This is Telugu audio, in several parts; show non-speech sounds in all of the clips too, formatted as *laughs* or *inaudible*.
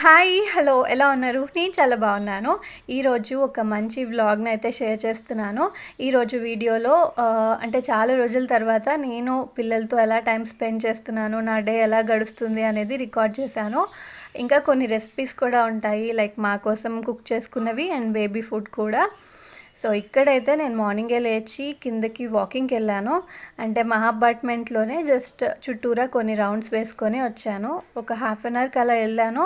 హాయ్ హలో ఎలా ఉన్నారు నేను చాలా బాగున్నాను ఈరోజు ఒక మంచి వ్లాగ్ని అయితే షేర్ చేస్తున్నాను ఈరోజు వీడియోలో అంటే చాలా రోజుల తర్వాత నేను పిల్లలతో ఎలా టైం స్పెండ్ చేస్తున్నాను నా డే ఎలా గడుస్తుంది అనేది రికార్డ్ చేశాను ఇంకా కొన్ని రెసిపీస్ కూడా ఉంటాయి లైక్ మా కోసం కుక్ చేసుకున్నవి అండ్ బేబీ ఫుడ్ కూడా సో ఇక్కడైతే నేను మార్నింగే లేచి కిందకి వాకింగ్కి వెళ్ళాను అంటే మా అపార్ట్మెంట్లోనే జస్ట్ చుట్టూరా కొన్ని రౌండ్స్ వేసుకొని వచ్చాను ఒక హాఫ్ అన్ అవర్కి అలా వెళ్ళాను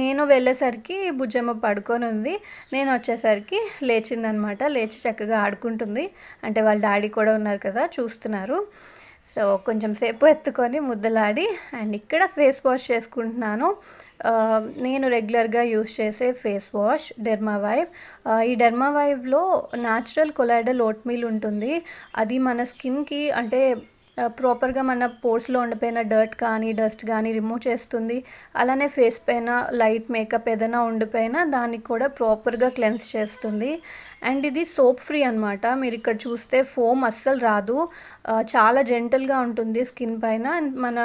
నేను వెళ్ళేసరికి భుజమ్మ పడుకొని ఉంది నేను వచ్చేసరికి లేచిందనమాట లేచి చక్కగా ఆడుకుంటుంది అంటే వాళ్ళ డాడీ కూడా ఉన్నారు కదా చూస్తున్నారు సో కొంచెం సేపు ఎత్తుకొని ముద్దలాడి అండ్ ఇక్కడ ఫేస్ వాష్ చేసుకుంటున్నాను నేను రెగ్యులర్గా యూస్ చేసే ఫేస్ వాష్ డెర్మా వైవ్ ఈ డెర్మా వైవ్లో న్యాచురల్ కొలాయిడల్ ఓట్మీల్ ఉంటుంది అది మన స్కిన్కి అంటే ప్రాపర్గా మన పోర్స్లో ఉండిపోయిన డర్ట్ కానీ డస్ట్ కానీ రిమూవ్ చేస్తుంది అలానే ఫేస్ పైన లైట్ మేకప్ ఏదైనా ఉండిపోయినా దానికి కూడా ప్రాపర్గా క్లెన్స్ చేస్తుంది అండ్ ఇది సోప్ ఫ్రీ అనమాట మీరు ఇక్కడ చూస్తే ఫోమ్ అస్సలు రాదు చాలా జెంటల్గా ఉంటుంది స్కిన్ పైన అండ్ మన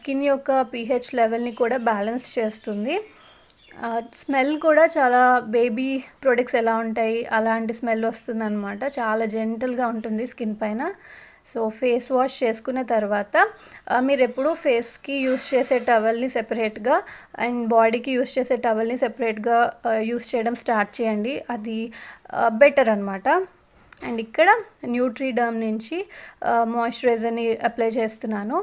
స్కిన్ యొక్క పీహెచ్ లెవెల్ని కూడా బ్యాలెన్స్ చేస్తుంది స్మెల్ కూడా చాలా బేబీ ప్రొడక్ట్స్ ఎలా ఉంటాయి అలాంటి స్మెల్ వస్తుందన్నమాట చాలా జెంటల్గా ఉంటుంది స్కిన్ పైన సో ఫేస్ వాష్ చేసుకున్న తర్వాత మీరు ఎప్పుడూ ఫేస్కి యూస్ చేసే టవల్ని సెపరేట్గా అండ్ బాడీకి యూస్ చేసే టవల్ని సెపరేట్గా యూస్ చేయడం స్టార్ట్ చేయండి అది బెటర్ అనమాట అండ్ ఇక్కడ న్యూట్రీడర్మ్ నుంచి మాయిశ్చరైజర్ని అప్లై చేస్తున్నాను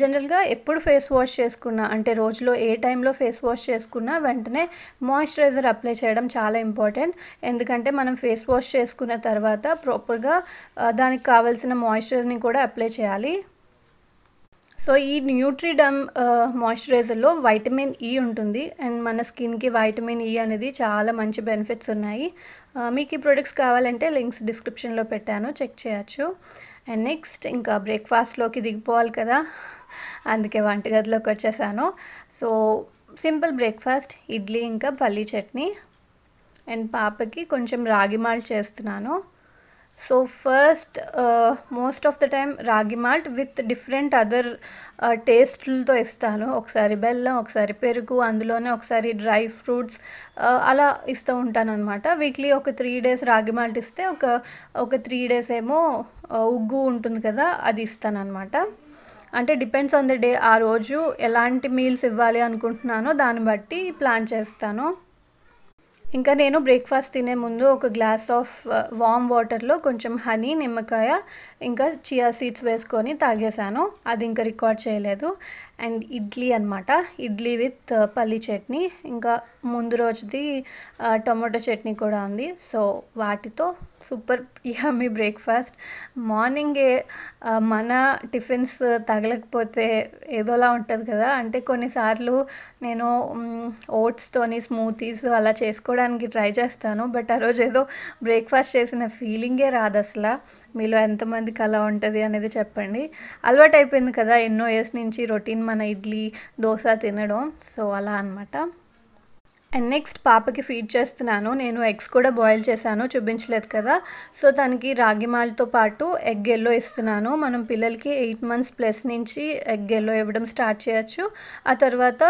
జనరల్గా ఎప్పుడు ఫేస్ వాష్ చేసుకున్నా అంటే రోజులో ఏ టైంలో ఫేస్ వాష్ చేసుకున్నా వెంటనే మాయిశ్చరైజర్ అప్లై చేయడం చాలా ఇంపార్టెంట్ ఎందుకంటే మనం ఫేస్ వాష్ చేసుకున్న తర్వాత ప్రాపర్గా దానికి కావాల్సిన మాయిశ్చరైజర్ని కూడా అప్లై చేయాలి సో ఈ న్యూట్రీడమ్ మాయిశ్చరైజర్లో వైటమిన్ ఈ ఉంటుంది అండ్ మన స్కిన్కి వైటమిన్ ఈ అనేది చాలా మంచి బెనిఫిట్స్ ఉన్నాయి మీకు ఈ ప్రొడక్ట్స్ కావాలంటే లింక్స్ డిస్క్రిప్షన్లో పెట్టాను చెక్ చేయొచ్చు అండ్ నెక్స్ట్ ఇంకా బ్రేక్ఫాస్ట్లోకి దిగిపోవాలి కదా అందుకే వంటగదిలోకి వచ్చేసాను సో సింపుల్ బ్రేక్ఫాస్ట్ ఇడ్లీ ఇంకా పల్లీ చట్నీ అండ్ పాపకి కొంచెం రాగి చేస్తున్నాను so first most of the time రాగి మాల్ట్ విత్ డిఫరెంట్ అదర్ టేస్ట్లతో ఇస్తాను ఒకసారి బెల్లం ఒకసారి పెరుగు అందులోనే ఒకసారి డ్రై ఫ్రూట్స్ uh, అలా ఇస్తూ ఉంటాను అనమాట వీక్లీ ఒక త్రీ డేస్ రాగి మాల్ట్ ఇస్తే ఒక ఒక త్రీ డేస్ ఏమో uh, ఉగ్గు ఉంటుంది కదా అది ఇస్తాను అనమాట అంటే డిపెండ్స్ ఆన్ ద డే ఆ రోజు ఎలాంటి మీల్స్ ఇవ్వాలి అనుకుంటున్నానో దాన్ని బట్టి ప్లాన్ చేస్తాను ఇంకా నేను బ్రేక్ఫాస్ట్ తినే ముందు ఒక గ్లాస్ ఆఫ్ వామ్ వాటర్లో కొంచెం హనీ నిమ్మకాయ ఇంకా చియా సీడ్స్ వేసుకొని తాగేశాను అది ఇంకా రికార్డ్ చేయలేదు అండ్ ఇడ్లీ అనమాట ఇడ్లీ విత్ uh, పల్లి చట్నీ ఇంకా ముందు రోజుది uh, టమాటో చట్నీ కూడా ఉంది సో వాటితో సూపర్ యమ్మీ బ్రేక్ఫాస్ట్ మార్నింగే uh, మన టిఫిన్స్ తగలకపోతే ఏదోలా ఉంటుంది కదా అంటే కొన్నిసార్లు నేను um, ఓట్స్తోని స్మూతీస్ అలా చేసుకోవడానికి ట్రై చేస్తాను బట్ ఆ రోజు ఏదో బ్రేక్ఫాస్ట్ చేసిన ఫీలింగే రాదు అసలు మీలో ఎంతమందికి అలా ఉంటుంది అనేది చెప్పండి అలవాటు అయిపోయింది కదా ఎన్నో ఇయర్స్ నుంచి రొటీన్ మన ఇడ్లీ దోశ తినడం సో అలా అనమాట అండ్ నెక్స్ట్ పాపకి ఫీడ్ చేస్తున్నాను నేను ఎగ్స్ కూడా బాయిల్ చేశాను చూపించలేదు కదా సో దానికి రాగి మాల్తో పాటు ఎగ్ ఎల్లో ఇస్తున్నాను మనం పిల్లలకి ఎయిట్ మంత్స్ ప్లస్ నుంచి ఎగ్ ఎల్లో ఇవ్వడం స్టార్ట్ చేయొచ్చు ఆ తర్వాత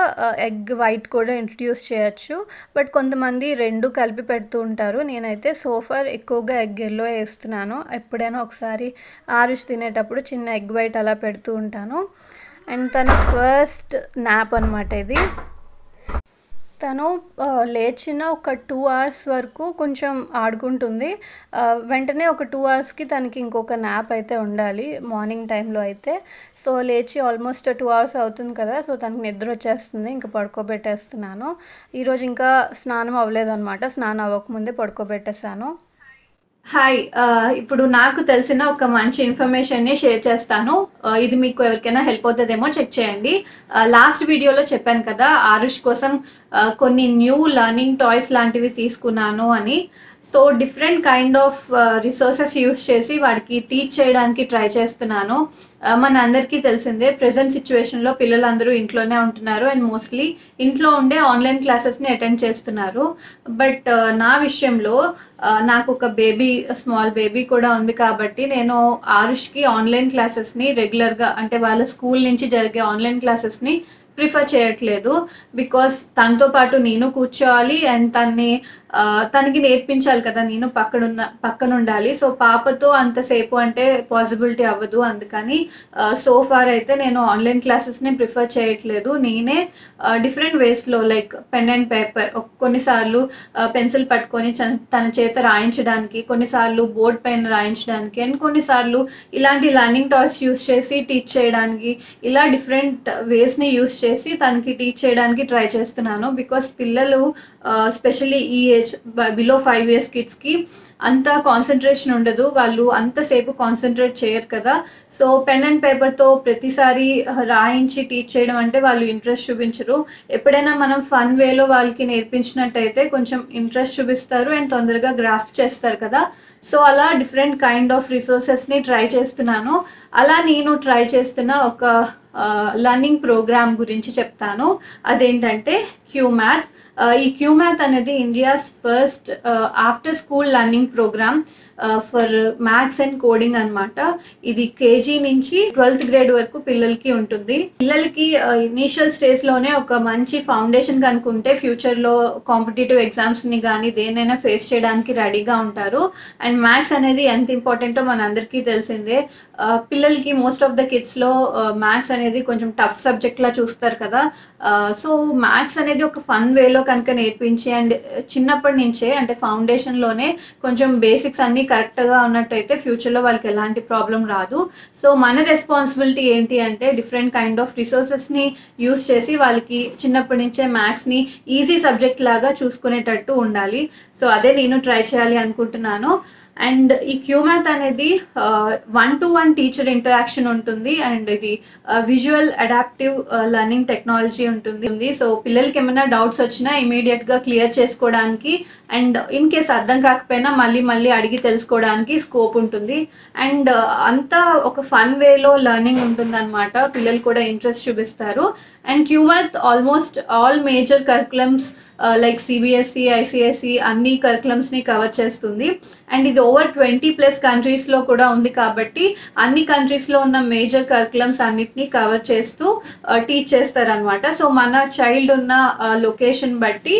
ఎగ్ వైట్ కూడా ఇంట్రడ్యూస్ చేయొచ్చు బట్ కొంతమంది రెండు కలిపి పెడుతూ ఉంటారు నేనైతే సోఫర్ ఎక్కువగా ఎగ్ ఎల్లో వేస్తున్నాను ఎప్పుడైనా ఒకసారి ఆరుష్ తినేటప్పుడు చిన్న ఎగ్ వైట్ అలా పెడుతూ ఉంటాను అండ్ తన ఫస్ట్ నాప్ అనమాట ఇది తను లేచిన ఒక టూ అవర్స్ వరకు కొంచెం ఆడుకుంటుంది వెంటనే ఒక టూ అవర్స్కి తనకి ఇంకొక న్యాప్ అయితే ఉండాలి మార్నింగ్ టైంలో అయితే సో లేచి ఆల్మోస్ట్ టూ అవర్స్ అవుతుంది కదా సో తనకి నిద్ర వచ్చేస్తుంది ఇంకా పడుకోబెట్టేస్తున్నాను ఈరోజు ఇంకా స్నానం అనమాట స్నానం అవ్వకముందే పడుకోబెట్టేశాను హాయ్ uh, ఇప్పుడు నాకు తెలిసిన ఒక మంచి ఇన్ఫర్మేషన్ని షేర్ చేస్తాను uh, ఇది మీకు ఎవరికైనా హెల్ప్ అవుతుందేమో చెక్ చేయండి లాస్ట్ uh, వీడియోలో చెప్పాను కదా ఆరుష్ కోసం కొన్ని న్యూ లర్నింగ్ టాయ్స్ లాంటివి తీసుకున్నాను అని so different kind of resources use చేసి వాడికి టీచ్ చేయడానికి ట్రై చేస్తున్నాను uh, మన అందరికీ తెలిసిందే ప్రజెంట్ సిచ్యువేషన్లో పిల్లలందరూ ఇంట్లోనే ఉంటున్నారు అండ్ మోస్ట్లీ ఇంట్లో ఉండే ఆన్లైన్ క్లాసెస్ని అటెండ్ చేస్తున్నారు బట్ uh, నా విషయంలో uh, నాకు ఒక బేబీ స్మాల్ బేబీ కూడా ఉంది కాబట్టి నేను ఆరుష్కి ఆన్లైన్ క్లాసెస్ని రెగ్యులర్గా అంటే వాళ్ళ స్కూల్ నుంచి జరిగే ఆన్లైన్ క్లాసెస్ని ప్రిఫర్ చేయట్లేదు బికాస్ తనతో పాటు నేను కూర్చోవాలి అండ్ తన్ని తనకి నేర్పించాలి కదా నేను పక్కనున్న పక్కన ఉండాలి సో పాపతో అంతసేపు అంటే పాసిబిలిటీ అవ్వదు అందుకని సో ఫార్ అయితే నేను ఆన్లైన్ క్లాసెస్ని ప్రిఫర్ చేయట్లేదు నేనే డిఫరెంట్ వేస్లో లైక్ పెన్ అండ్ పేపర్ కొన్నిసార్లు పెన్సిల్ పట్టుకొని తన చేత రాయించడానికి కొన్నిసార్లు బోర్డ్ పెన్ రాయించడానికి అండ్ కొన్నిసార్లు ఇలాంటి లర్నింగ్ టాస్ యూస్ చేసి టీచ్ చేయడానికి ఇలా డిఫరెంట్ వేస్ని యూస్ చేసి తనకి టీచ్ చేయడానికి ట్రై చేస్తున్నాను బికాస్ పిల్లలు స్పెషల్లీ ఈ ఏజ్ బిలో ఫైవ్ ఇయర్స్ కిడ్స్కి అంత కాన్సన్ట్రేషన్ ఉండదు వాళ్ళు అంతసేపు కాన్సన్ట్రేట్ చేయరు కదా సో పెన్ అండ్ పేపర్తో ప్రతిసారి రాయించి టీచ్ చేయడం అంటే వాళ్ళు ఇంట్రెస్ట్ చూపించరు ఎప్పుడైనా మనం ఫన్ వేలో వాళ్ళకి నేర్పించినట్టయితే కొంచెం ఇంట్రెస్ట్ చూపిస్తారు అండ్ తొందరగా గ్రాస్ప్ చేస్తారు కదా సో అలా డిఫరెంట్ కైండ్ ఆఫ్ రిసోర్సెస్ని ట్రై చేస్తున్నాను అలా నేను ట్రై చేస్తున్న ఒక లర్నింగ్ ప్రోగ్రామ్ గురించి చెప్తాను అదేంటంటే క్యూ మ్యాథ్ ఈ క్యూ మ్యాథ్ అనేది India's first after school learning program for maths and coding అనమాట ఇది కేజీ నుంచి ట్వెల్త్ గ్రేడ్ వరకు పిల్లలకి ఉంటుంది పిల్లలకి ఇనీషియల్ స్టేజ్లోనే ఒక మంచి ఫౌండేషన్ కనుక్కుంటే ఫ్యూచర్లో కాంపిటేటివ్ ఎగ్జామ్స్ని కానీ దేనైనా ఫేస్ చేయడానికి రెడీగా ఉంటారు అండ్ మ్యాథ్స్ అనేది ఎంత ఇంపార్టెంటో అందరికీ తెలిసిందే పిల్లలకి మోస్ట్ ఆఫ్ ద కిడ్స్లో మ్యాథ్స్ అనేది కొంచెం టఫ్ సబ్జెక్ట్లా చూస్తారు కదా సో మ్యాథ్స్ అనేది ఒక ఫన్ వేలో కనుక నేర్పించి అండ్ చిన్నప్పటి నుంచే అంటే ఫౌండేషన్లోనే కొంచెం బేసిక్స్ అన్ని కరెక్ట్గా ఉన్నట్టయితే ఫ్యూచర్లో వాళ్ళకి ఎలాంటి ప్రాబ్లం రాదు సో మన రెస్పాన్సిబిలిటీ ఏంటి అంటే డిఫరెంట్ కైండ్ ఆఫ్ రిసోర్సెస్ని యూస్ చేసి వాళ్ళకి చిన్నప్పటి నుంచే మ్యాథ్స్ని ఈజీ సబ్జెక్ట్ లాగా చూసుకునేటట్టు ఉండాలి సో అదే నేను ట్రై చేయాలి అనుకుంటున్నాను అండ్ ఈ మ్యాథ్ అనేది one to one teacher interaction ఉంటుంది అండ్ ఇది విజువల్ అడాప్టివ్ లెర్నింగ్ టెక్నాలజీ ఉంటుంది సో పిల్లలకి ఏమైనా డౌట్స్ వచ్చినా ఇమీడియట్గా క్లియర్ చేసుకోవడానికి అండ్ ఇన్ కేస్ అర్థం కాకపోయినా మళ్ళీ మళ్ళీ అడిగి తెలుసుకోవడానికి స్కోప్ ఉంటుంది అండ్ uh, అంతా ఒక ఫన్ వేలో లెర్నింగ్ ఉంటుందన్నమాట పిల్లలు కూడా ఇంట్రెస్ట్ చూపిస్తారు and Cuemath almost all major curriculums like CBSE ICSE అన్ని కరికులమ్స్ని కవర్ చేస్తుంది అండ్ ఇది ఓవర్ ట్వంటీ ప్లస్ కంట్రీస్లో కూడా ఉంది కాబట్టి అన్ని కంట్రీస్లో ఉన్న మేజర్ కరికులమ్స్ అన్నిటినీ కవర్ చేస్తూ టీచ్ uh, చేస్తారనమాట సో మన చైల్డ్ ఉన్న లొకేషన్ uh, బట్టి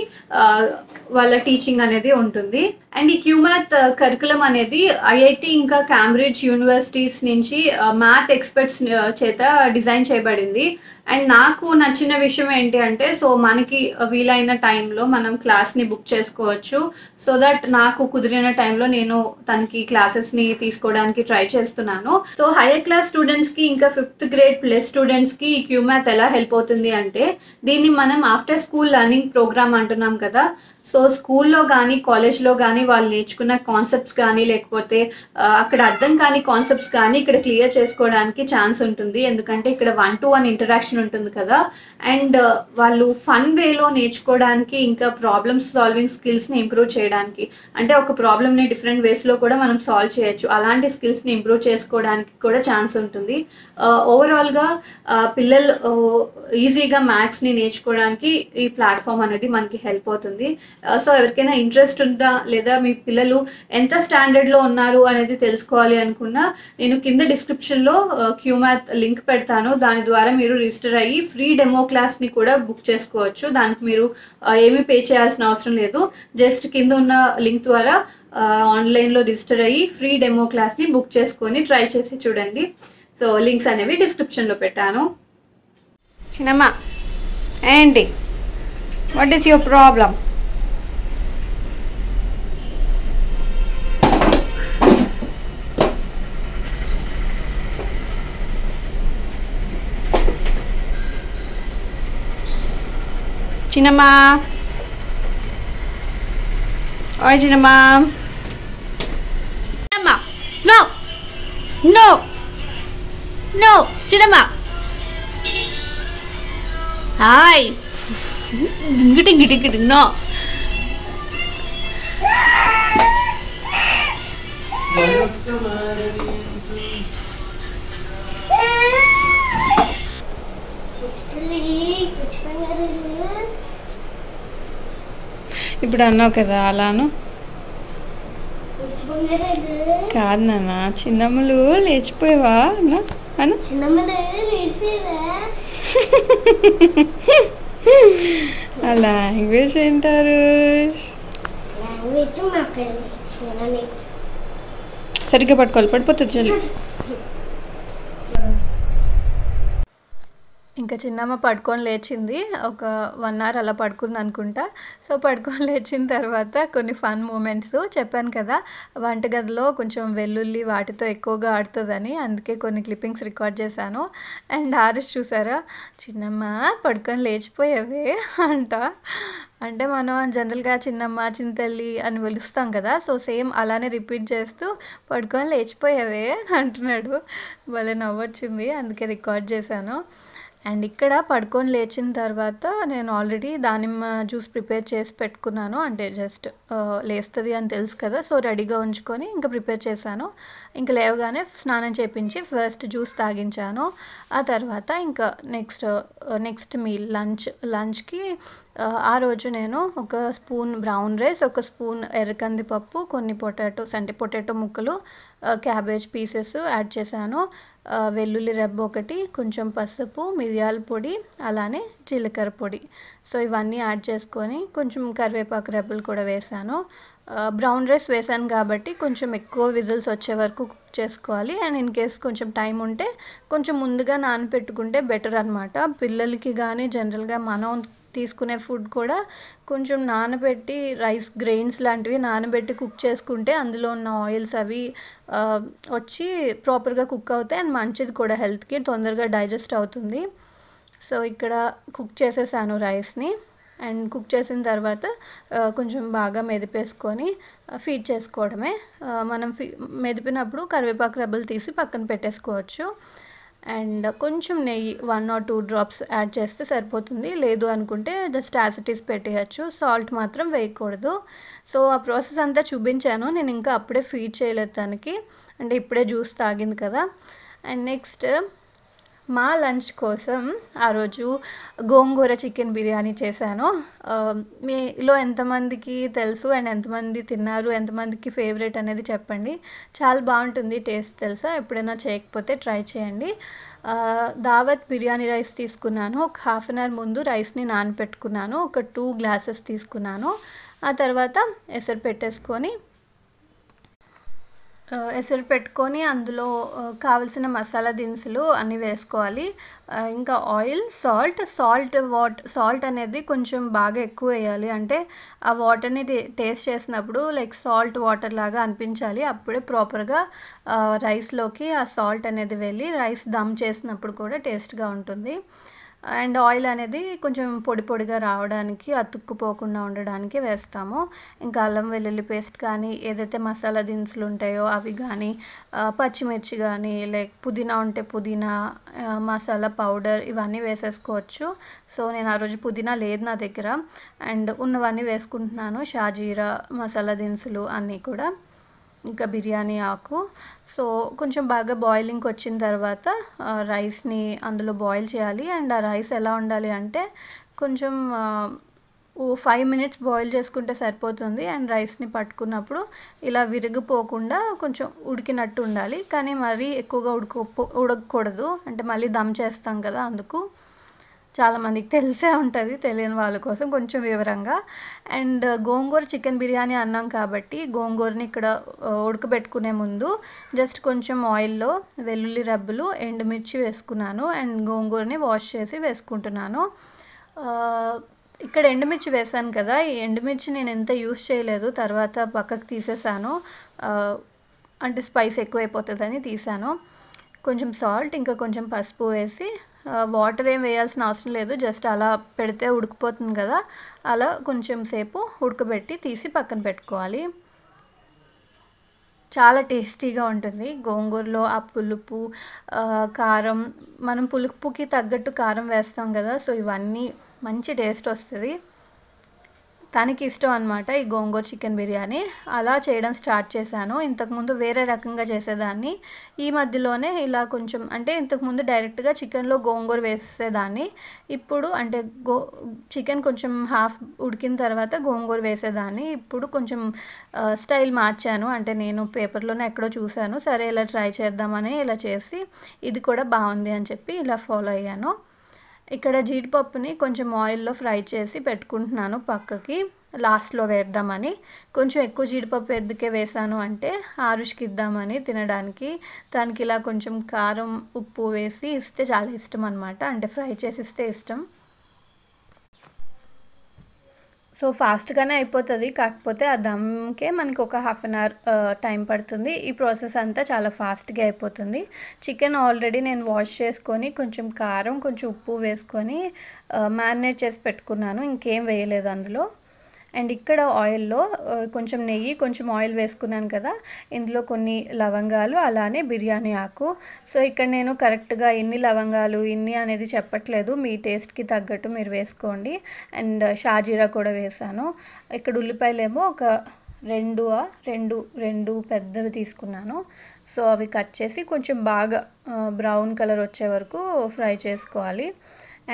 వాళ్ళ టీచింగ్ అనేది ఉంటుంది అండ్ ఈ క్యూమ్యాథ్ కరికులం అనేది ఐఐటి ఇంకా క్యాంబ్రిడ్జ్ యూనివర్సిటీస్ నుంచి మ్యాథ్ ఎక్స్పర్ట్స్ చేత డిజైన్ చేయబడింది అండ్ నాకు నచ్చిన విషయం ఏంటి అంటే సో మనకి వీలైన టైంలో మనం క్లాస్ని బుక్ చేసుకోవచ్చు సో దట్ నాకు కుదిరిన టైంలో నేను తనకి క్లాసెస్ని తీసుకోవడానికి ట్రై చేస్తున్నాను సో హైయర్ క్లాస్ స్టూడెంట్స్కి ఇంకా ఫిఫ్త్ గ్రేడ్ ప్లస్ స్టూడెంట్స్కి ఈ క్యూమ్యాథ్ ఎలా హెల్ప్ అవుతుంది అంటే దీన్ని మనం ఆఫ్టర్ స్కూల్ లర్నింగ్ ప్రోగ్రామ్ అంటున్నాం కదా సో స్కూల్లో కానీ కాలేజ్లో కానీ వాళ్ళు నేర్చుకున్న కాన్సెప్ట్స్ కానీ లేకపోతే అక్కడ అర్థం కాని కాన్సెప్ట్స్ కానీ ఇక్కడ క్లియర్ చేసుకోవడానికి ఛాన్స్ ఉంటుంది ఎందుకంటే ఇక్కడ వన్ టు వన్ ఇంటరాక్షన్ ఉంటుంది కదా అండ్ వాళ్ళు ఫన్ వేలో నేర్చుకోవడానికి ఇంకా ప్రాబ్లమ్ సాల్వింగ్ స్కిల్స్ని ఇంప్రూవ్ చేయడానికి అంటే ఒక ప్రాబ్లమ్ని డిఫరెంట్ వేస్లో కూడా మనం సాల్వ్ చేయొచ్చు అలాంటి స్కిల్స్ని ఇంప్రూవ్ చేసుకోవడానికి కూడా ఛాన్స్ ఉంటుంది ఓవరాల్గా పిల్లలు ఈజీగా మ్యాథ్స్ని నేర్చుకోవడానికి ఈ ప్లాట్ఫామ్ అనేది మనకి హెల్ప్ అవుతుంది సో ఎవరికైనా ఇంట్రెస్ట్ ఉందా లేదా మీ పిల్లలు ఎంత స్టాండర్డ్లో ఉన్నారు అనేది తెలుసుకోవాలి అనుకున్నా నేను కింద డిస్క్రిప్షన్లో క్యూమాథ్ లింక్ పెడతాను దాని ద్వారా మీరు రిజిస్టర్ అయ్యి ఫ్రీ డెమో క్లాస్ని కూడా బుక్ చేసుకోవచ్చు దానికి మీరు ఏమీ పే చేయాల్సిన అవసరం లేదు జస్ట్ కింద ఉన్న లింక్ ద్వారా ఆన్లైన్లో రిజిస్టర్ అయ్యి ఫ్రీ డెమో క్లాస్ని బుక్ చేసుకొని ట్రై చేసి చూడండి సో లింక్స్ అనేవి డిస్క్రిప్షన్లో పెట్టాను చిన్నమ్మా ఏంటి వాట్ ఈస్ యువర్ ప్రాబ్లం చిన్నమ్మా ఓయ్ చిన్నమ్మా No! No! No, chin him up. Hi. Getting, getting, getting. No. ఇప్పుడు అన్నావు కదా అలాను కాదు నాన్న చిన్నమ్మలు లేచిపోయావా అన్నా లాంగ్వేజ్ ఏంటారు సరిగ్గా పట్టుకోవాలి పడిపోతుంది చాలా ఇంకా చిన్నమ్మ పడుకొని లేచింది ఒక వన్ అవర్ అలా పడుకుంది అనుకుంటా సో పడుకొని *laughs* లేచిన తర్వాత కొన్ని ఫన్ మూమెంట్స్ చెప్పాను కదా వంటగదిలో కొంచెం వెల్లుల్లి వాటితో ఎక్కువగా ఆడుతుందని అందుకే కొన్ని క్లిప్పింగ్స్ రికార్డ్ చేశాను అండ్ ఆరిష్ చూసారా చిన్నమ్మ పడుకొని లేచిపోయేవే అంట అంటే మనం జనరల్గా చిన్నమ్మ చింతల్లి అని పిలుస్తాం కదా సో సేమ్ అలానే రిపీట్ చేస్తూ పడుకొని లేచిపోయేవే అంటున్నాడు భలే నవ్వొచ్చింది అందుకే రికార్డ్ చేశాను అండ్ ఇక్కడ పడుకొని లేచిన తర్వాత నేను ఆల్రెడీ దానిమ్మ జ్యూస్ ప్రిపేర్ చేసి పెట్టుకున్నాను అంటే జస్ట్ లేస్తుంది అని తెలుసు కదా సో రెడీగా ఉంచుకొని ఇంకా ప్రిపేర్ చేశాను ఇంకా లేవగానే స్నానం చేపించి ఫస్ట్ జ్యూస్ తాగించాను ఆ తర్వాత ఇంకా నెక్స్ట్ నెక్స్ట్ మీల్ లంచ్ లంచ్కి ఆ రోజు నేను ఒక స్పూన్ బ్రౌన్ రైస్ ఒక స్పూన్ పప్పు కొన్ని పొటాటోస్ అంటే పొటాటో ముక్కలు క్యాబేజ్ పీసెస్ యాడ్ చేశాను వెల్లుల్లి రబ్బ ఒకటి కొంచెం పసుపు మిరియాల పొడి అలానే జీలకర్ర పొడి సో ఇవన్నీ యాడ్ చేసుకొని కొంచెం కరివేపాకు రెబ్బలు కూడా వేసాను బ్రౌన్ రైస్ వేసాను కాబట్టి కొంచెం ఎక్కువ విజిల్స్ వచ్చే వరకు కుక్ చేసుకోవాలి అండ్ ఇన్ కేస్ కొంచెం టైం ఉంటే కొంచెం ముందుగా నానపెట్టుకుంటే బెటర్ అనమాట పిల్లలకి కానీ జనరల్గా మనం తీసుకునే ఫుడ్ కూడా కొంచెం నానబెట్టి రైస్ గ్రెయిన్స్ లాంటివి నానబెట్టి కుక్ చేసుకుంటే అందులో ఉన్న ఆయిల్స్ అవి వచ్చి ప్రాపర్గా కుక్ అవుతాయి అండ్ మంచిది కూడా హెల్త్కి తొందరగా డైజెస్ట్ అవుతుంది సో ఇక్కడ కుక్ చేసేసాను రైస్ని అండ్ కుక్ చేసిన తర్వాత కొంచెం బాగా మెదిపేసుకొని ఫీడ్ చేసుకోవడమే మనం ఫీ మెదిపినప్పుడు కరివేపాకు రబ్బులు తీసి పక్కన పెట్టేసుకోవచ్చు అండ్ కొంచెం నెయ్యి one or two drops add చేస్తే సరిపోతుంది లేదు అనుకుంటే జస్ట్ యాసిటీస్ పెట్టేయచ్చు సాల్ట్ మాత్రం వేయకూడదు సో ఆ ప్రాసెస్ అంతా చూపించాను నేను ఇంకా అప్పుడే ఫీడ్ చేయలేదు తనకి అంటే ఇప్పుడే జ్యూస్ తాగింది కదా అండ్ నెక్స్ట్ మా లంచ్ కోసం ఆ రోజు గోంగూర చికెన్ బిర్యానీ చేశాను మీలో ఎంతమందికి తెలుసు అండ్ ఎంతమంది తిన్నారు ఎంతమందికి ఫేవరెట్ అనేది చెప్పండి చాలా బాగుంటుంది టేస్ట్ తెలుసా ఎప్పుడైనా చేయకపోతే ట్రై చేయండి దావత్ బిర్యానీ రైస్ తీసుకున్నాను ఒక హాఫ్ అన్ అవర్ ముందు రైస్ని నానపెట్టుకున్నాను ఒక టూ గ్లాసెస్ తీసుకున్నాను ఆ తర్వాత ఎసరు పెట్టేసుకొని ఎసరు పెట్టుకొని అందులో కావలసిన మసాలా దినుసులు అన్నీ వేసుకోవాలి ఇంకా oil salt salt what salt అనేది కొంచెం బాగా ఎక్కువ వేయాలి అంటే ఆ వాటర్ని టేస్ట్ చేసినప్పుడు లైక్ సాల్ట్ వాటర్ లాగా అనిపించాలి అప్పుడే ప్రాపర్గా రైస్లోకి ఆ సాల్ట్ అనేది వెళ్ళి రైస్ దమ్ చేసినప్పుడు కూడా టేస్ట్గా ఉంటుంది అండ్ ఆయిల్ అనేది కొంచెం పొడి పొడిగా రావడానికి అతుక్కుపోకుండా ఉండడానికి వేస్తాము ఇంకా అల్లం వెల్లుల్లి పేస్ట్ కానీ ఏదైతే మసాలా దినుసులు ఉంటాయో అవి కానీ పచ్చిమిర్చి కానీ లైక్ పుదీనా ఉంటే పుదీనా మసాలా పౌడర్ ఇవన్నీ వేసేసుకోవచ్చు సో నేను ఆ రోజు పుదీనా లేదు నా దగ్గర అండ్ ఉన్నవన్నీ వేసుకుంటున్నాను షాజీరా మసాలా దినుసులు అన్నీ కూడా ఇంకా బిర్యానీ ఆకు సో కొంచెం బాగా బాయిలింగ్కి వచ్చిన తర్వాత రైస్ని అందులో బాయిల్ చేయాలి అండ్ ఆ రైస్ ఎలా ఉండాలి అంటే కొంచెం ఓ ఫైవ్ మినిట్స్ బాయిల్ చేసుకుంటే సరిపోతుంది అండ్ రైస్ని పట్టుకున్నప్పుడు ఇలా విరిగిపోకుండా కొంచెం ఉడికినట్టు ఉండాలి కానీ మరీ ఎక్కువగా ఉడకపో ఉడకకూడదు అంటే మళ్ళీ దమ్ చేస్తాం కదా అందుకు చాలామందికి తెలిసే ఉంటుంది తెలియని వాళ్ళ కోసం కొంచెం వివరంగా అండ్ గోంగూర చికెన్ బిర్యానీ అన్నాం కాబట్టి గోంగూరని ఇక్కడ ఉడకబెట్టుకునే ముందు జస్ట్ కొంచెం ఆయిల్లో వెల్లుల్లి రబ్బులు ఎండుమిర్చి వేసుకున్నాను అండ్ గోంగూరని వాష్ చేసి వేసుకుంటున్నాను ఇక్కడ ఎండుమిర్చి వేసాను కదా ఈ ఎండుమిర్చి నేను ఎంత యూస్ చేయలేదు తర్వాత పక్కకు తీసేసాను అంటే స్పైస్ ఎక్కువైపోతుందని తీసాను కొంచెం సాల్ట్ ఇంకా కొంచెం పసుపు వేసి వాటర్ ఏం వేయాల్సిన అవసరం లేదు జస్ట్ అలా పెడితే ఉడికిపోతుంది కదా అలా కొంచెం సేపు ఉడకబెట్టి తీసి పక్కన పెట్టుకోవాలి చాలా టేస్టీగా ఉంటుంది గోంగూరలో ఆ పులుపు కారం మనం పులుపుకి తగ్గట్టు కారం వేస్తాం కదా సో ఇవన్నీ మంచి టేస్ట్ వస్తుంది తనకి ఇష్టం అనమాట ఈ గోంగూర చికెన్ బిర్యానీ అలా చేయడం స్టార్ట్ చేశాను ఇంతకుముందు వేరే రకంగా చేసేదాన్ని ఈ మధ్యలోనే ఇలా కొంచెం అంటే ఇంతకుముందు డైరెక్ట్గా చికెన్లో గోంగూర వేసేదాన్ని ఇప్పుడు అంటే గో చికెన్ కొంచెం హాఫ్ ఉడికిన తర్వాత గోంగూర వేసేదాన్ని ఇప్పుడు కొంచెం స్టైల్ మార్చాను అంటే నేను పేపర్లోనే ఎక్కడో చూశాను సరే ఇలా ట్రై చేద్దామని ఇలా చేసి ఇది కూడా బాగుంది అని చెప్పి ఇలా ఫాలో అయ్యాను ఇక్కడ జీడిపప్పుని కొంచెం ఆయిల్లో ఫ్రై చేసి పెట్టుకుంటున్నాను పక్కకి లాస్ట్లో వేద్దామని కొంచెం ఎక్కువ జీడిపప్పు ఎందుకే వేసాను అంటే ఆరుష్కి ఇద్దామని తినడానికి దానికి ఇలా కొంచెం కారం ఉప్పు వేసి ఇస్తే చాలా ఇష్టం అనమాట అంటే ఫ్రై చేసి ఇస్తే ఇష్టం సో ఫాస్ట్గానే అయిపోతుంది కాకపోతే ఆ దమ్కే మనకి ఒక హాఫ్ అన్ అవర్ టైం పడుతుంది ఈ ప్రాసెస్ అంతా చాలా ఫాస్ట్గా అయిపోతుంది చికెన్ ఆల్రెడీ నేను వాష్ చేసుకొని కొంచెం కారం కొంచెం ఉప్పు వేసుకొని మ్యారినేట్ చేసి పెట్టుకున్నాను ఇంకేం వేయలేదు అందులో అండ్ ఇక్కడ ఆయిల్లో కొంచెం నెయ్యి కొంచెం ఆయిల్ వేసుకున్నాను కదా ఇందులో కొన్ని లవంగాలు అలానే బిర్యానీ ఆకు సో ఇక్కడ నేను కరెక్ట్గా ఎన్ని లవంగాలు ఇన్ని అనేది చెప్పట్లేదు మీ టేస్ట్కి తగ్గట్టు మీరు వేసుకోండి అండ్ షాజీరా కూడా వేసాను ఇక్కడ ఉల్లిపాయలేమో ఒక రెండు రెండు రెండు పెద్దవి తీసుకున్నాను సో అవి కట్ చేసి కొంచెం బాగా బ్రౌన్ కలర్ వచ్చే వరకు ఫ్రై చేసుకోవాలి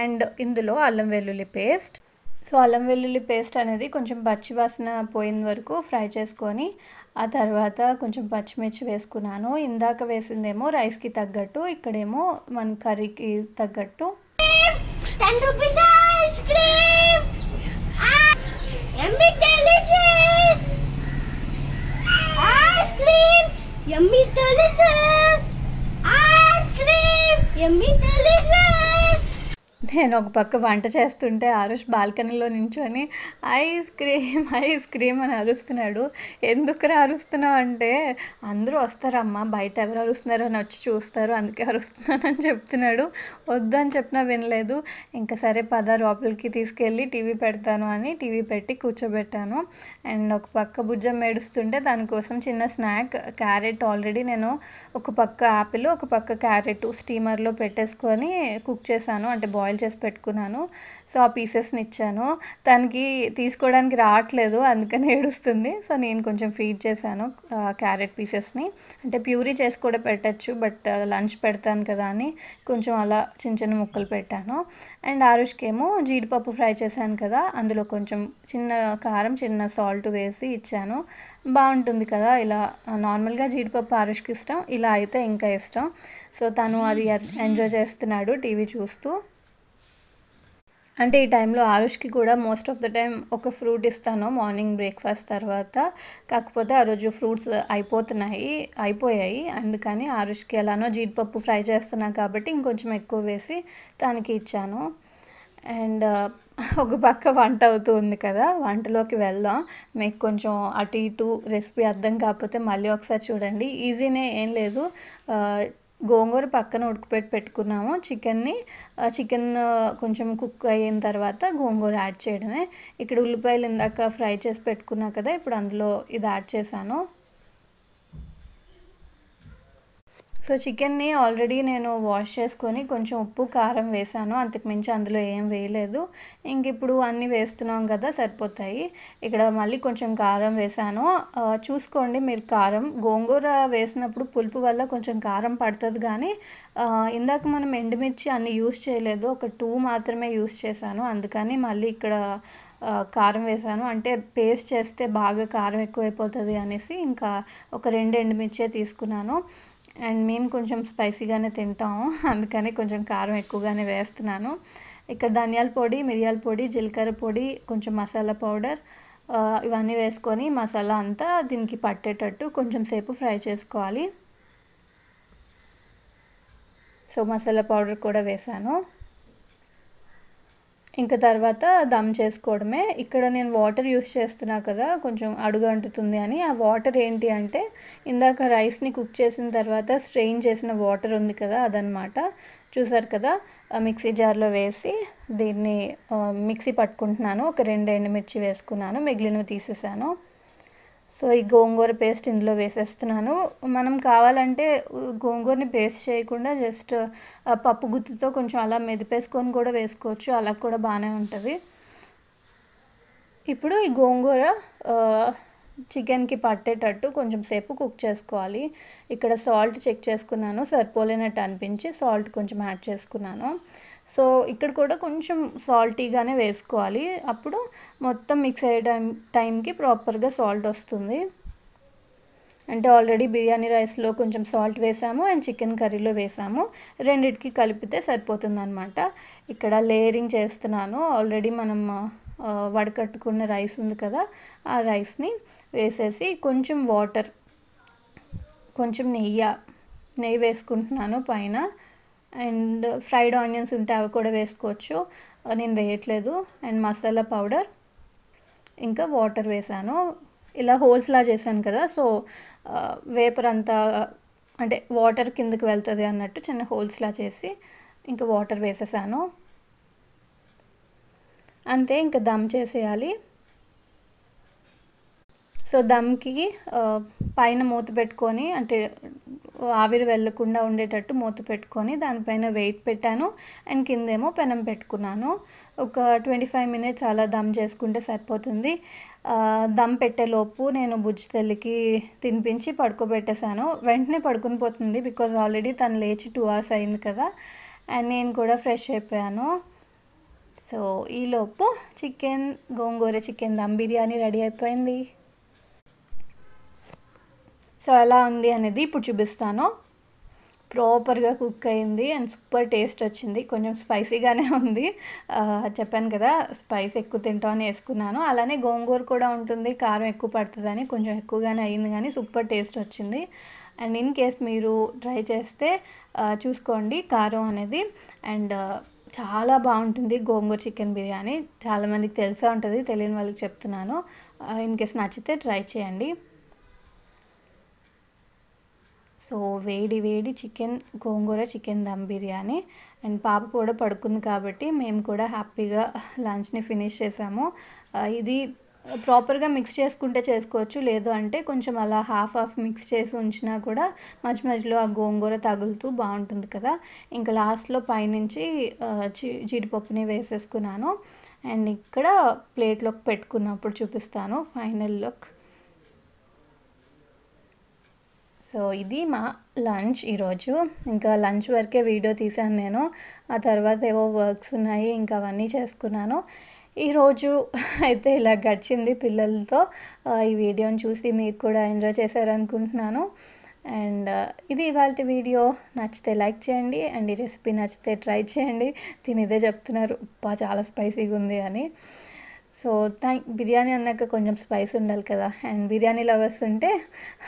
అండ్ ఇందులో అల్లం వెల్లుల్లి పేస్ట్ సో అల్లం వెల్లుల్లి పేస్ట్ అనేది కొంచెం పచ్చి వాసన పోయిన వరకు ఫ్రై చేసుకొని ఆ తర్వాత కొంచెం పచ్చిమిర్చి వేసుకున్నాను ఇందాక వేసిందేమో రైస్కి తగ్గట్టు ఇక్కడేమో మన కర్రీకి తగ్గట్టు ఎమ్మి తెలుసు Ice నేను ఒక పక్క వంట చేస్తుంటే ఆరుష్ బాల్కనీలో నించొని ఐస్ క్రీమ్ ఐస్ క్రీమ్ అని అరుస్తున్నాడు ఎందుకురా అరుస్తున్నావు అంటే అందరూ వస్తారమ్మా బయట ఎవరు అరుస్తున్నారు అని వచ్చి చూస్తారు అందుకే అరుస్తున్నానని చెప్తున్నాడు అని చెప్పినా వినలేదు ఇంకా సరే పద లోపలికి తీసుకెళ్ళి టీవీ పెడతాను అని టీవీ పెట్టి కూర్చోబెట్టాను అండ్ ఒక పక్క భుజం ఏడుస్తుంటే దానికోసం చిన్న స్నాక్ క్యారెట్ ఆల్రెడీ నేను ఒక పక్క యాపిల్ ఒక పక్క క్యారెట్ స్టీమర్లో పెట్టేసుకొని కుక్ చేశాను అంటే బాయిల్ చేసి పెట్టుకున్నాను సో ఆ పీసెస్ని ఇచ్చాను తనకి తీసుకోవడానికి రావట్లేదు అందుకని ఏడుస్తుంది సో నేను కొంచెం ఫీడ్ చేశాను క్యారెట్ పీసెస్ని అంటే ప్యూరీ చేసి కూడా పెట్టచ్చు బట్ లంచ్ పెడతాను కదా అని కొంచెం అలా చిన్న చిన్న ముక్కలు పెట్టాను అండ్ ఆరుష్కి ఏమో జీడిపప్పు ఫ్రై చేశాను కదా అందులో కొంచెం చిన్న కారం చిన్న సాల్ట్ వేసి ఇచ్చాను బాగుంటుంది కదా ఇలా నార్మల్గా జీడిపప్పు ఆరుష్కి ఇష్టం ఇలా అయితే ఇంకా ఇష్టం సో తను అది ఎంజాయ్ చేస్తున్నాడు టీవీ చూస్తూ అంటే ఈ టైంలో ఆరుష్కి కూడా మోస్ట్ ఆఫ్ ద టైం ఒక ఫ్రూట్ ఇస్తాను మార్నింగ్ బ్రేక్ఫాస్ట్ తర్వాత కాకపోతే ఆ రోజు ఫ్రూట్స్ అయిపోతున్నాయి అయిపోయాయి అందుకని ఆరుష్కి ఎలానో జీడిపప్పు ఫ్రై చేస్తున్నాను కాబట్టి ఇంకొంచెం ఎక్కువ వేసి తనకి ఇచ్చాను అండ్ *laughs* ఒక పక్క వంట అవుతుంది కదా వంటలోకి వెళ్దాం మీకు కొంచెం అటు ఇటు రెసిపీ అర్థం కాకపోతే మళ్ళీ ఒకసారి చూడండి ఈజీనే ఏం లేదు గోంగూర పక్కన ఉడకపెట్టి పెట్టుకున్నాము చికెన్ని చికెన్ కొంచెం కుక్ అయిన తర్వాత గోంగూర యాడ్ చేయడమే ఇక్కడ ఉల్లిపాయలు ఇందాక ఫ్రై చేసి పెట్టుకున్నా కదా ఇప్పుడు అందులో ఇది యాడ్ చేశాను సో చికెన్ని ఆల్రెడీ నేను వాష్ చేసుకొని కొంచెం ఉప్పు కారం వేసాను అంతకుమించి అందులో ఏం వేయలేదు ఇంక ఇప్పుడు అన్నీ వేస్తున్నాం కదా సరిపోతాయి ఇక్కడ మళ్ళీ కొంచెం కారం వేసాను చూసుకోండి మీరు కారం గోంగూర వేసినప్పుడు పులుపు వల్ల కొంచెం కారం పడుతుంది కానీ ఇందాక మనం ఎండుమిర్చి అన్ని యూస్ చేయలేదు ఒక టూ మాత్రమే యూస్ చేశాను అందుకని మళ్ళీ ఇక్కడ కారం వేసాను అంటే పేస్ట్ చేస్తే బాగా కారం ఎక్కువైపోతుంది అనేసి ఇంకా ఒక రెండు ఎండుమిర్చే తీసుకున్నాను అండ్ మేము కొంచెం స్పైసీగానే తింటాము *laughs* అందుకని కొంచెం కారం ఎక్కువగానే వేస్తున్నాను ఇక్కడ ధనియాల పొడి మిరియాల పొడి జీలకర్ర పొడి కొంచెం మసాలా పౌడర్ ఇవన్నీ వేసుకొని మసాలా అంతా దీనికి పట్టేటట్టు కొంచెం సేపు ఫ్రై చేసుకోవాలి సో మసాలా పౌడర్ కూడా వేసాను ఇంకా తర్వాత దమ్ చేసుకోవడమే ఇక్కడ నేను వాటర్ యూస్ చేస్తున్నా కదా కొంచెం అడుగు అంటుతుంది అని ఆ వాటర్ ఏంటి అంటే ఇందాక రైస్ని కుక్ చేసిన తర్వాత స్ట్రెయిన్ చేసిన వాటర్ ఉంది కదా అదనమాట చూసారు కదా మిక్సీ జార్లో వేసి దీన్ని మిక్సీ పట్టుకుంటున్నాను ఒక రెండు ఎండుమిర్చి వేసుకున్నాను మిగిలినవి తీసేసాను సో ఈ గోంగూర పేస్ట్ ఇందులో వేసేస్తున్నాను మనం కావాలంటే గోంగూరని పేస్ట్ చేయకుండా జస్ట్ పప్పు గుత్తుతో కొంచెం అలా మెదిపేసుకొని కూడా వేసుకోవచ్చు అలా కూడా బాగానే ఉంటుంది ఇప్పుడు ఈ గోంగూర చికెన్కి పట్టేటట్టు కొంచెం సేపు కుక్ చేసుకోవాలి ఇక్కడ సాల్ట్ చెక్ చేసుకున్నాను సరిపోలేనట్టు అనిపించి సాల్ట్ కొంచెం యాడ్ చేసుకున్నాను సో ఇక్కడ కూడా కొంచెం సాల్టీగానే వేసుకోవాలి అప్పుడు మొత్తం మిక్స్ అయ్యే టైం టైంకి ప్రాపర్గా సాల్ట్ వస్తుంది అంటే ఆల్రెడీ బిర్యానీ రైస్లో కొంచెం సాల్ట్ వేసాము అండ్ చికెన్ కర్రీలో వేసాము రెండిటికి కలిపితే సరిపోతుందనమాట ఇక్కడ లేయరింగ్ చేస్తున్నాను ఆల్రెడీ మనం వడకట్టుకున్న రైస్ ఉంది కదా ఆ రైస్ని వేసేసి కొంచెం వాటర్ కొంచెం నెయ్యి నెయ్యి వేసుకుంటున్నాను పైన అండ్ ఫ్రైడ్ ఆనియన్స్ ఉంటే అవి కూడా వేసుకోవచ్చు నేను వేయట్లేదు అండ్ మసాలా పౌడర్ ఇంకా వాటర్ వేసాను ఇలా హోల్స్లా చేశాను కదా సో వేపర్ అంతా అంటే వాటర్ కిందకి వెళ్తుంది అన్నట్టు చిన్న హోల్స్లా చేసి ఇంకా వాటర్ వేసేసాను అంతే ఇంకా దమ్ చేసేయాలి సో దమ్కి పైన మూత పెట్టుకొని అంటే ఆవిరి వెళ్ళకుండా ఉండేటట్టు మూత పెట్టుకొని దానిపైన వెయిట్ పెట్టాను అండ్ కిందేమో పెనం పెట్టుకున్నాను ఒక ట్వంటీ ఫైవ్ మినిట్స్ అలా దమ్ చేసుకుంటే సరిపోతుంది దమ్ పెట్టేలోపు నేను బుజ్జి తల్లికి తినిపించి పడుకోబెట్టేశాను వెంటనే పడుకుని పోతుంది బికాజ్ ఆల్రెడీ తను లేచి టూ అవర్స్ అయింది కదా అండ్ నేను కూడా ఫ్రెష్ అయిపోయాను సో ఈలోపు chicken gongura chicken dum biryani ready అయిపోయింది సో ఎలా ఉంది అనేది ఇప్పుడు చూపిస్తాను ప్రాపర్గా కుక్ అయింది అండ్ సూపర్ టేస్ట్ వచ్చింది కొంచెం స్పైసీగానే ఉంది చెప్పాను కదా స్పైస్ ఎక్కువ తింటామని వేసుకున్నాను అలానే గోంగూర కూడా ఉంటుంది కారం ఎక్కువ పడుతుందని కొంచెం ఎక్కువగానే అయింది కానీ సూపర్ టేస్ట్ వచ్చింది అండ్ ఇన్ కేస్ మీరు ట్రై చేస్తే చూసుకోండి కారం అనేది అండ్ చాలా బాగుంటుంది గోంగూర చికెన్ బిర్యానీ చాలామందికి తెలిసే ఉంటుంది తెలియని వాళ్ళకి చెప్తున్నాను ఇన్ కేస్ నచ్చితే ట్రై చేయండి సో వేడి వేడి chicken gongura chicken dum biryani and పాప కూడా పడుకుంది కాబట్టి మేము కూడా హ్యాపీగా లంచ్ని ఫినిష్ చేసాము ఇది ప్రాపర్గా మిక్స్ చేసుకుంటే చేసుకోవచ్చు లేదు అంటే కొంచెం అలా హాఫ్ హాఫ్ మిక్స్ చేసి ఉంచినా కూడా మధ్య మధ్యలో ఆ గోంగూర తగులుతూ బాగుంటుంది కదా ఇంకా లాస్ట్లో పైనుంచి జీడిపప్పుని వేసేసుకున్నాను అండ్ ఇక్కడ ప్లేట్లోకి పెట్టుకున్నప్పుడు చూపిస్తాను ఫైనల్ లుక్ సో ఇది మా లంచ్ ఈరోజు ఇంకా లంచ్ వరకే వీడియో తీశాను నేను ఆ తర్వాత ఏవో వర్క్స్ ఉన్నాయి ఇంకా అవన్నీ చేసుకున్నాను ఈరోజు *laughs* అయితే ఇలా గడిచింది పిల్లలతో ఈ వీడియోని చూసి మీరు కూడా ఎంజాయ్ చేశారనుకుంటున్నాను అండ్ ఇది ఇవాళ వీడియో నచ్చితే లైక్ చేయండి అండ్ ఈ రెసిపీ నచ్చితే ట్రై చేయండి తిని ఇదే చెప్తున్నారు ఉప్పా చాలా స్పైసీగా ఉంది అని సో థ్యాంక్ బిర్యానీ అన్నాక కొంచెం స్పైస్ ఉండాలి కదా అండ్ బిర్యానీ లవర్స్ ఉంటే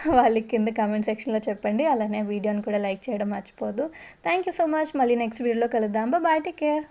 *laughs* వాళ్ళకి కింద కామెంట్ సెక్షన్లో చెప్పండి అలానే వీడియోని కూడా లైక్ చేయడం మర్చిపోదు థ్యాంక్ యూ సో మచ్ మళ్ళీ నెక్స్ట్ వీడియోలో కలుద్దాం బాయ్ టేక్ కేర్